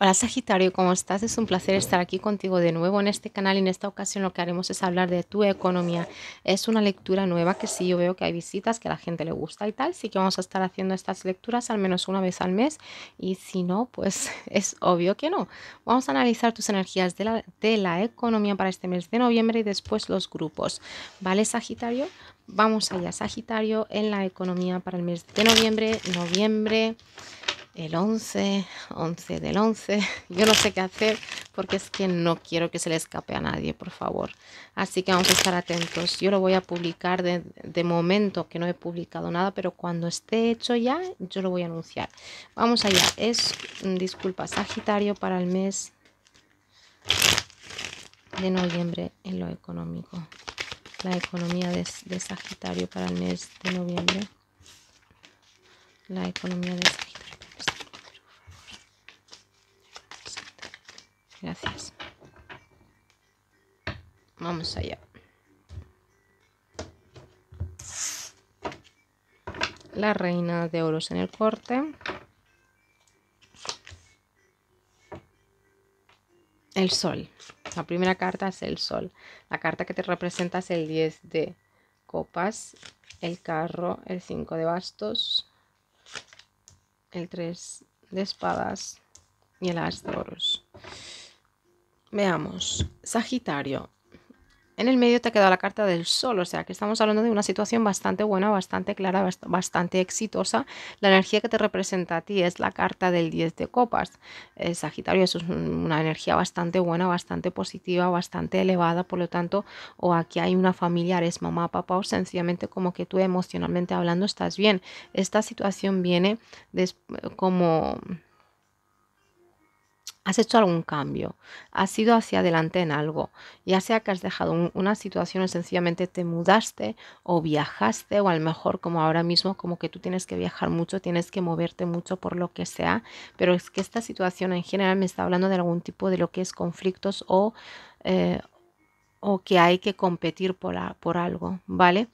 Hola Sagitario, ¿cómo estás? Es un placer estar aquí contigo de nuevo en este canal y en esta ocasión lo que haremos es hablar de tu economía. Es una lectura nueva que sí yo veo que hay visitas, que a la gente le gusta y tal, sí que vamos a estar haciendo estas lecturas al menos una vez al mes y si no, pues es obvio que no. Vamos a analizar tus energías de la, de la economía para este mes de noviembre y después los grupos. ¿Vale Sagitario? Vamos allá Sagitario en la economía para el mes de noviembre, noviembre el 11, 11 del 11. Yo no sé qué hacer porque es que no quiero que se le escape a nadie, por favor. Así que vamos a estar atentos. Yo lo voy a publicar de, momento que no he publicado nada, pero cuando esté hecho ya, yo lo voy a anunciar. Vamos allá. Es, mm, disculpa, Sagitario para el mes de noviembre en lo económico. La economía de, de Sagitario para el mes de noviembre. La economía de Sagitario Gracias. Vamos allá. La reina de oros en el corte. El sol. La primera carta es el sol. La carta que te representa es el 10 de copas, el carro, el 5 de bastos, el 3 de espadas y el as de oros. Veamos, Sagitario. En el medio te ha quedado la carta del sol, o sea que estamos hablando de una situación bastante buena, bastante clara, bastante exitosa. La energía que te representa a ti es la carta del 10 de copas. Eh, Sagitario, eso es una energía bastante buena, bastante positiva, bastante elevada, por lo tanto, o aquí hay una familiar, es mamá, papá, o sencillamente como que tú emocionalmente hablando estás bien. Esta situación viene como has hecho algún cambio, has ido hacia adelante en algo, ya sea que has dejado una situación o sencillamente te mudaste o viajaste o a lo mejor como ahora mismo como que tú tienes que viajar mucho, tienes que moverte mucho por lo que sea, pero es que esta situación en general me está hablando de algún tipo de lo que es conflictos o, eh, o que hay que competir por, por algo, ¿vale?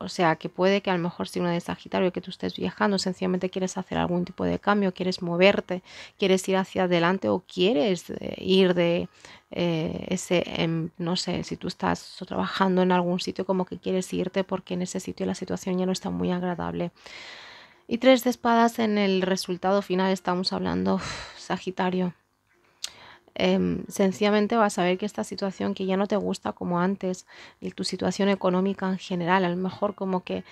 O sea, que puede que a lo mejor signo de Sagitario, que tú estés viajando, sencillamente quieres hacer algún tipo de cambio, quieres moverte, quieres ir hacia adelante o quieres eh, ir de eh, ese, em, no sé, si tú estás trabajando en algún sitio, como que quieres irte porque en ese sitio la situación ya no está muy agradable. Y tres de espadas en el resultado final estamos hablando, Sagitario. Em, sencillamente vas a ver que esta situación que ya no te gusta como antes, y tu situación económica en general, a lo mejor como que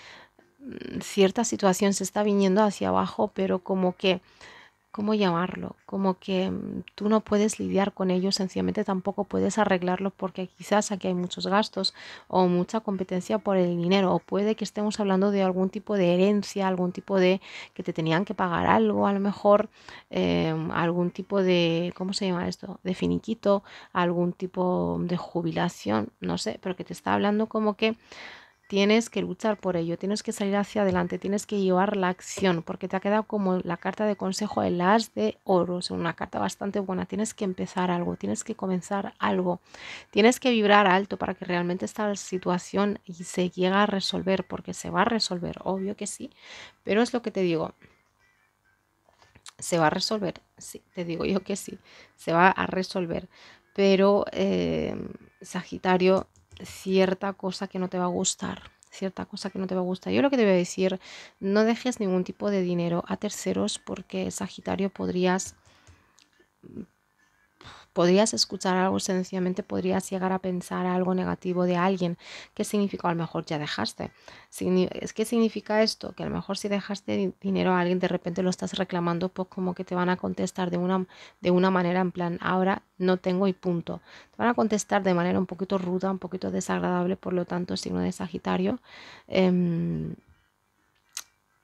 mm, cierta situación se está viniendo hacia abajo, pero como que ¿cómo llamarlo? Como que mm, tú no puedes lidiar con ellos, sencillamente tampoco puedes arreglarlo porque quizás aquí hay muchos gastos o mucha competencia por el dinero o puede que estemos hablando de algún tipo de herencia, algún tipo de que te tenían que pagar algo, a lo mejor em, algún tipo de, ¿cómo se llama esto? De finiquito, algún tipo de jubilación, no sé, pero que te está hablando como que tienes que luchar por ello, tienes que salir hacia adelante, tienes que llevar la acción, porque te ha quedado como la carta de consejo, el as de oros, una carta bastante buena. Tienes que empezar algo, tienes que comenzar algo, tienes que vibrar alto para que realmente esta situación se llegue a resolver, porque se va a resolver, obvio que sí, pero es lo que te digo. Se va a resolver, sí, te digo yo que sí, se va a resolver. Pero eh, Sagitario cierta cosa que no te va a gustar cierta cosa que no te va a gustar. Yo lo que te voy a decir, no dejes ningún tipo de dinero a terceros porque Sagitario podrías podrías escuchar algo, sencillamente podrías llegar a pensar algo negativo de alguien. ¿Qué significa? A lo mejor ya dejaste. ¿Qué significa esto? Que a lo mejor si dejaste dinero a alguien, de repente lo estás reclamando, pues como que te van a contestar de una, de una manera en plan, ahora no tengo y punto. Te van a contestar de manera un poquito ruda, un poquito desagradable, por lo tanto, signo de Sagitario. Em,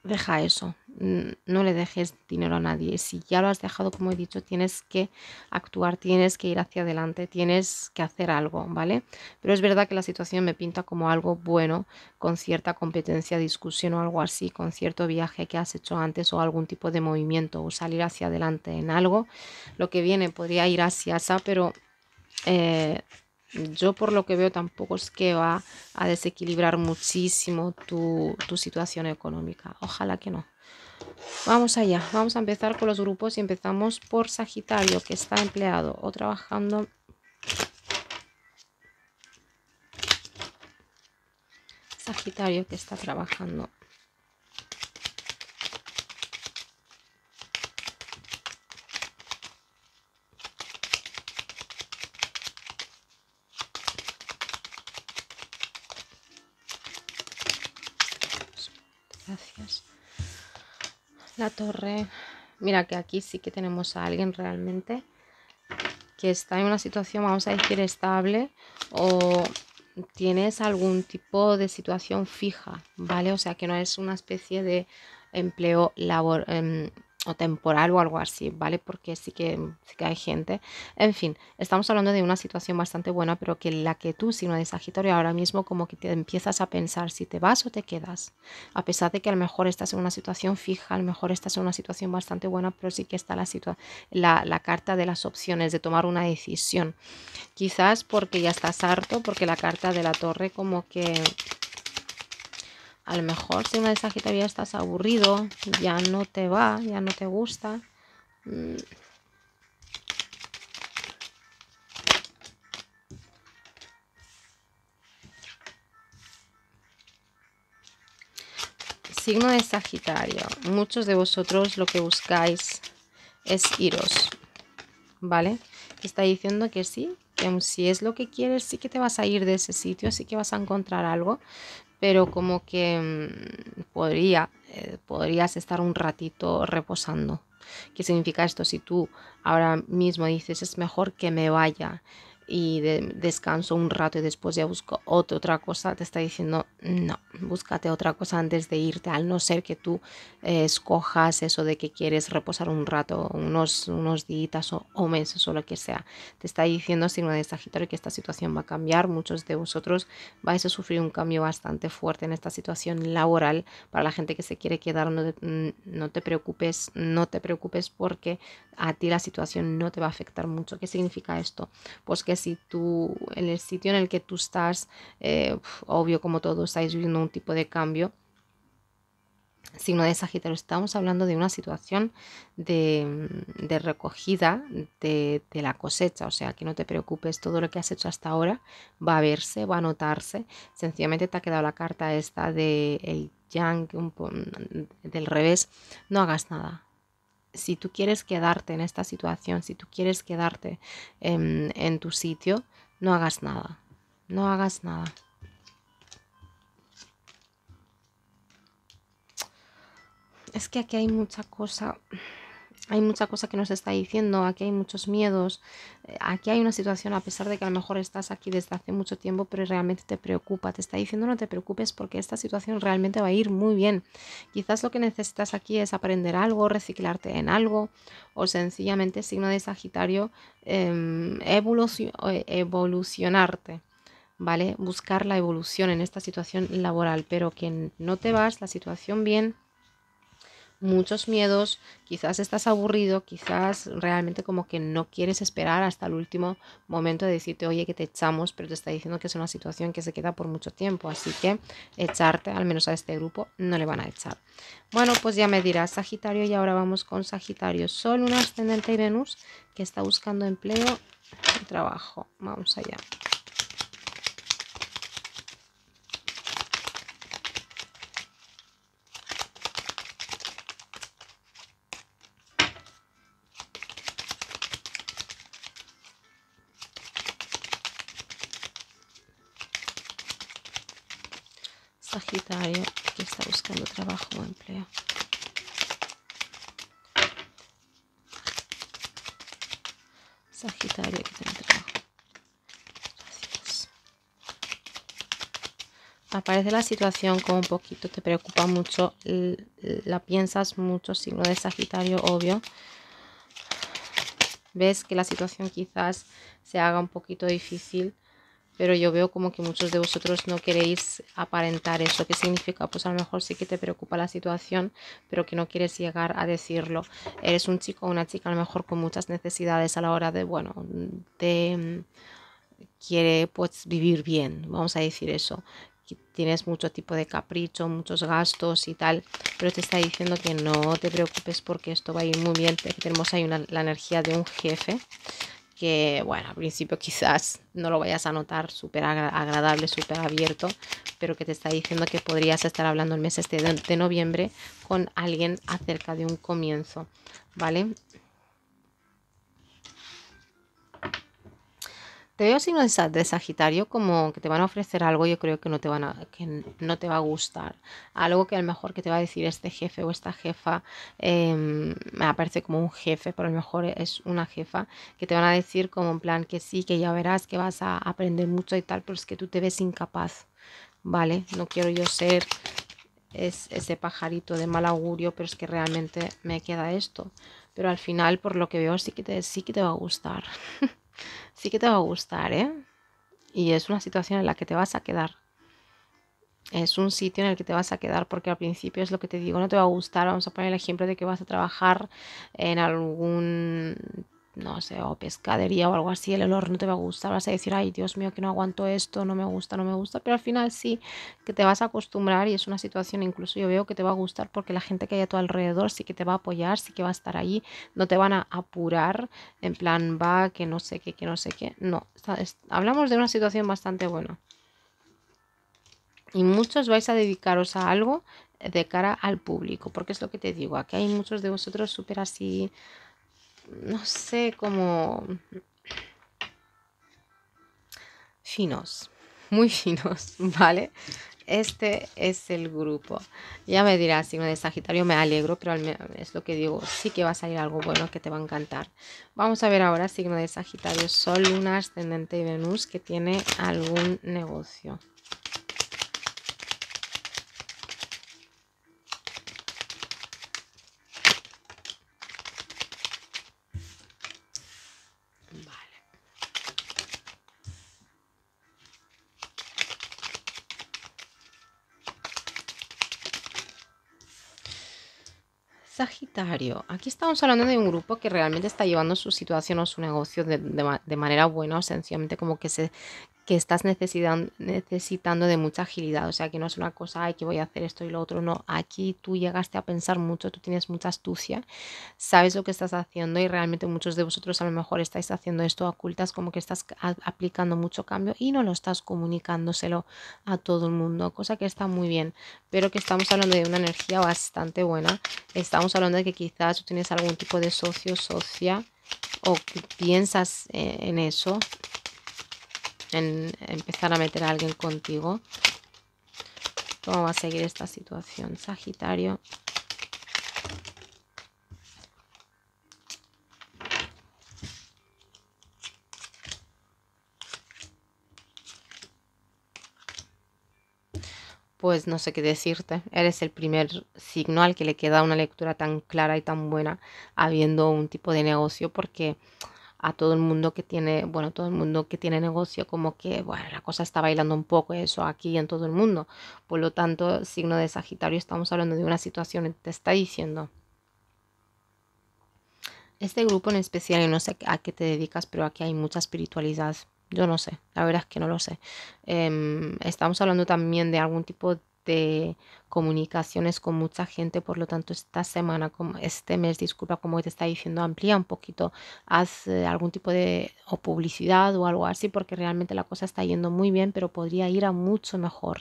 deja eso, no le dejes dinero a nadie. Si ya lo has dejado, como he dicho, tienes que actuar, tienes que ir hacia adelante, tienes que hacer algo, ¿vale? Pero es verdad que la situación me pinta como algo bueno, con cierta competencia, discusión o algo así, con cierto viaje que has hecho antes o algún tipo de movimiento o salir hacia adelante en algo. Lo que viene podría ir hacia esa, pero... Eh, yo por lo que veo tampoco es que va a desequilibrar muchísimo tu, tu situación económica. Ojalá que no. Vamos allá, vamos a empezar con los grupos y empezamos por Sagitario, que está empleado o trabajando Sagitario que está trabajando gracias. La torre. Mira que aquí sí que tenemos a alguien realmente que está en una situación, vamos a decir, estable o tienes algún tipo de situación fija, ¿vale? O sea, que no es una especie de empleo labor, em, o temporal o algo así, ¿vale? Porque sí que, hay gente. En fin, estamos hablando de una situación bastante buena, pero que la que tú, signo de Sagitario, ahora mismo como que te empiezas a pensar si te vas o te quedas. A pesar de que a lo mejor estás en una situación fija, a lo mejor estás en una situación bastante buena, pero sí que está la, la, la carta de las opciones, de tomar una decisión. Quizás porque ya estás harto, porque la carta de la torre como que a lo mejor si una de Sagitario estás aburrido, ya no te va, ya no te gusta. Mm. signo de Sagitario, muchos de vosotros lo que buscáis es iros, ¿vale? Está diciendo que sí, que si es lo que quieres, sí que te vas a ir de ese sitio, sí que vas a encontrar algo, pero como que mm, podría, eh, podrías estar un ratito reposando. ¿Qué significa esto? Si tú ahora mismo dices es mejor que me vaya, y descanso un rato y después ya busco otra, cosa, te está diciendo, no, búscate otra cosa antes de irte, al no ser que tú eh, escojas eso de que quieres reposar un rato, unos, unos días o, meses o lo que sea. Te está diciendo, signo de Sagitario, que esta situación va a cambiar, muchos de vosotros vais a sufrir un cambio bastante fuerte en esta situación laboral. Para la gente que se quiere quedar, no te, mm, no te preocupes, no te preocupes porque a ti la situación no te va a afectar mucho. ¿Qué significa esto? Pues que si tú, en el sitio en el que tú estás, eh, obvio como todos estáis viendo un tipo de cambio, signo de Sagitario, estamos hablando de una situación de, mm, recogida de, la cosecha, o sea, que no te preocupes, todo lo que has hecho hasta ahora va a verse, va a notarse, sencillamente te ha quedado la carta esta de el yang, mm, del revés, no hagas nada, si tú quieres quedarte en esta situación, si tú quieres quedarte en, tu sitio, no hagas nada. No hagas nada. Es que aquí hay mucha cosa hay mucha cosa que nos está diciendo, aquí hay muchos miedos, eh, aquí hay una situación a pesar de que a lo mejor estás aquí desde hace mucho tiempo, pero realmente te preocupa, te está diciendo no te preocupes porque esta situación realmente va a ir muy bien. Quizás lo que necesitas aquí es aprender algo, reciclarte en algo o sencillamente signo de Sagitario, em, eh, evolucionarte. ¿Vale? Buscar la evolución en esta situación laboral, pero que no te vas, la situación bien, muchos miedos, quizás estás aburrido, quizás realmente como que no quieres esperar hasta el último momento de decirte, oye, que te echamos, pero te está diciendo que es una situación que se queda por mucho tiempo, así que echarte, al menos a este grupo, no le van a echar. Bueno, pues ya me dirás Sagitario y ahora vamos con Sagitario. Sol, un ascendente y Venus que está buscando empleo y trabajo. Vamos allá. que está buscando trabajo o empleo. Sagitario que tiene trabajo. Aparece la situación como un poquito, te preocupa mucho, la piensas mucho, signo de Sagitario, obvio ves que la situación quizás se haga un poquito difícil pero yo veo como que muchos de vosotros no queréis aparentar eso. ¿Qué significa? Pues a lo mejor sí que te preocupa la situación, pero que no quieres llegar a decirlo. Eres un chico o una chica a lo mejor con muchas necesidades a la hora de, bueno, te quiere pues vivir bien, vamos a decir eso. Tienes mucho tipo de capricho, muchos gastos y tal, pero te está diciendo que no te preocupes porque esto va a ir muy bien. Tenemos ahí la energía de un jefe que bueno, al principio quizás no lo vayas a notar súper agradable, súper abierto, pero que te está diciendo que podrías estar hablando el mes este de, de noviembre con alguien acerca de un comienzo, ¿vale? Te veo de Sagitario como que te van a ofrecer algo, yo creo que no te van a, que no te va a gustar. Algo que a lo mejor que te va a decir este jefe o esta jefa, em, me aparece como un jefe, pero a lo mejor es una jefa, que te van a decir como en plan que sí, que ya verás, que vas a aprender mucho y tal, pero es que tú te ves incapaz. Vale, no quiero yo ser ese pajarito de mal augurio, pero es que realmente me queda esto. Pero al final, por lo que veo, sí que te, sí que te va a gustar. sí que te va a gustar, ¿eh? Y es una situación en la que te vas a quedar. Es un sitio en el que te vas a quedar porque al principio es lo que te digo, no te va a gustar. Vamos a poner el ejemplo de que vas a trabajar en algún no sé, o pescadería o algo así, el olor no te va a gustar, vas a decir, ay Dios mío, que no aguanto esto, no me gusta, no me gusta, pero al final sí, que te vas a acostumbrar y es una situación incluso yo veo que te va a gustar porque la gente que hay a tu alrededor sí que te va a apoyar, sí que va a estar ahí, no te van a apurar en plan, va, que no sé qué, que no sé qué, no, hablamos de una situación bastante buena. Y muchos vais a dedicaros a algo de cara al público, porque es lo que te digo, aquí hay muchos de vosotros súper así no sé, cómo finos, muy finos, ¿vale? Este es el grupo. Ya me dirás, signo de Sagitario, me alegro, pero es lo que digo, sí que va a salir algo bueno que te va a encantar. Vamos a ver ahora signo de Sagitario, Sol, Luna, Ascendente y Venus, que tiene algún negocio. Aquí estamos hablando de un grupo que realmente está llevando su situación o su negocio de, de manera buena o sencillamente como que se que estás necesitando de mucha agilidad. O sea, que no es una cosa, hay que voy a hacer esto y lo otro. No, aquí tú llegaste a pensar mucho, tú tienes mucha astucia, sabes lo que estás haciendo y realmente muchos de vosotros a lo mejor estáis haciendo esto ocultas, como que estás aplicando mucho cambio y no lo estás comunicándoselo a todo el mundo, cosa que está muy bien, pero que estamos hablando de una energía bastante buena. Estamos hablando de que quizás tú tienes algún tipo de socio, socia o piensas eh, en eso en empezar a meter a alguien contigo. ¿Cómo va a seguir esta situación, Sagitario? pues no sé qué decirte. Eres el primer signo al que le queda una lectura tan clara y tan buena habiendo un tipo de negocio porque a todo el mundo que tiene, bueno, todo el mundo que tiene negocio, como que, bueno, la cosa está bailando un poco eso aquí en todo el mundo. Por lo tanto, signo de Sagitario, estamos hablando de una situación que te está diciendo. Este grupo en especial, y no sé a qué te dedicas, pero aquí hay mucha espiritualidad. Yo no sé, la verdad es que no lo sé. Em, estamos hablando también de algún tipo de comunicaciones con mucha gente, por lo tanto esta semana, como este mes, disculpa, como te está diciendo, amplía un poquito, haz eh, algún tipo de publicidad o algo así, porque realmente la cosa está yendo muy bien, pero podría ir a mucho mejor.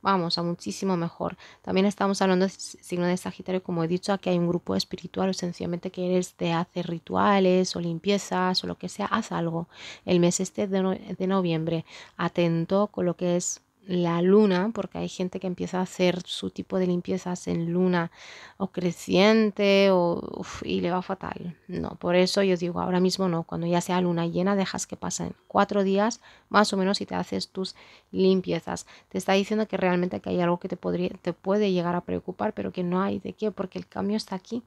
Vamos, a muchísimo mejor. También estamos hablando de signo de Sagitario, como he dicho, aquí hay un grupo espiritual, o sencillamente que eres de hacer rituales o limpiezas o lo que sea, haz algo. El mes este de, de noviembre, atento con lo que es la luna, porque hay gente que empieza a hacer su tipo de limpiezas en luna o creciente o, y le va fatal. No, por eso yo digo, ahora mismo no, cuando ya sea luna llena dejas que pasen cuatro días más o menos y te haces tus limpiezas. Te está diciendo que realmente que hay algo que te, podría, te puede llegar a preocupar, pero que no hay de qué, porque el cambio está aquí.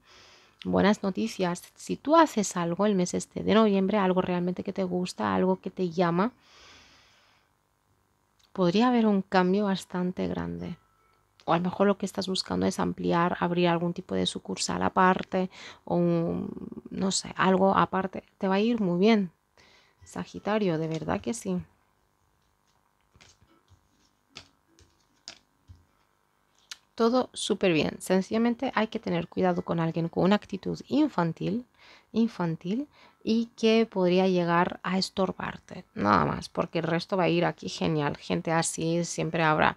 Buenas noticias, si tú haces algo el mes este de noviembre, algo realmente que te gusta, algo que te llama, podría haber un cambio bastante grande. O a lo mejor lo que estás buscando es ampliar, abrir algún tipo de sucursal aparte o no sé, algo aparte. Te va a ir muy bien. Sagitario, de verdad que sí. Todo súper bien. Sencillamente hay que tener cuidado con alguien con una actitud infantil infantil y que podría llegar a estorbarte, nada más, porque el resto va a ir aquí genial, gente así siempre habrá,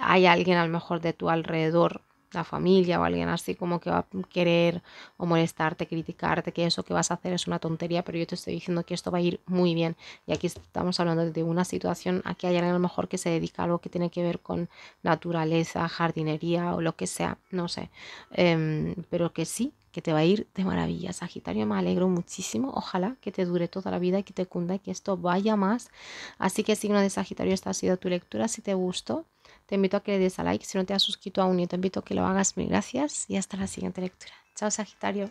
hay alguien a lo mejor de tu alrededor, la familia o alguien así como que va a querer o molestarte, criticarte, que eso que vas a hacer es una tontería, pero yo te estoy diciendo que esto va a ir muy bien y aquí estamos hablando de una situación, aquí hay alguien a lo mejor que se dedica a algo que tiene que ver con naturaleza, jardinería o lo que sea, no sé, em, pero que sí te va a ir de maravilla. Sagitario, me alegro muchísimo. Ojalá que te dure toda la vida y que te cunda y que esto vaya más. Así que signo de Sagitario, esta ha sido tu lectura. Si te gustó, te invito a que le des a like. Si no te has suscrito aún, yo te invito a que lo hagas. Mil gracias y hasta la siguiente lectura. Chao, Sagitario.